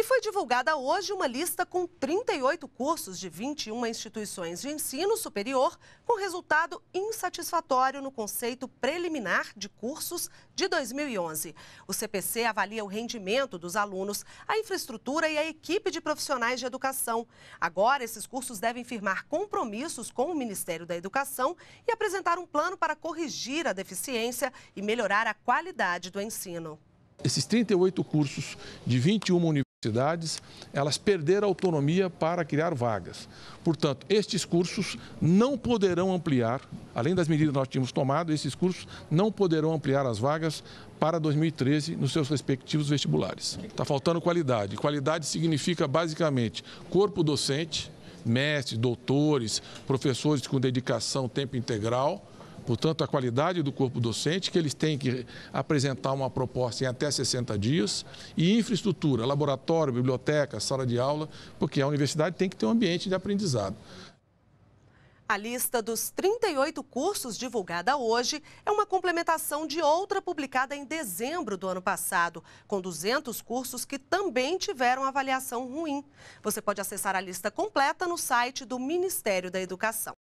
E foi divulgada hoje uma lista com 38 cursos de 21 instituições de ensino superior com resultado insatisfatório no conceito preliminar de cursos de 2011. O CPC avalia o rendimento dos alunos, a infraestrutura e a equipe de profissionais de educação. Agora, esses cursos devem firmar compromissos com o Ministério da Educação e apresentar um plano para corrigir a deficiência e melhorar a qualidade do ensino. Esses 38 cursos de 21 universidades cidades, elas perderam autonomia para criar vagas. Portanto, estes cursos não poderão ampliar, além das medidas que nós tínhamos tomado, esses cursos não poderão ampliar as vagas para 2013 nos seus respectivos vestibulares. Está faltando qualidade. Qualidade significa basicamente corpo docente, mestres, doutores, professores com dedicação tempo integral Portanto, a qualidade do corpo docente, que eles têm que apresentar uma proposta em até 60 dias, e infraestrutura, laboratório, biblioteca, sala de aula, porque a universidade tem que ter um ambiente de aprendizado. A lista dos 38 cursos divulgada hoje é uma complementação de outra publicada em dezembro do ano passado, com 200 cursos que também tiveram avaliação ruim. Você pode acessar a lista completa no site do Ministério da Educação.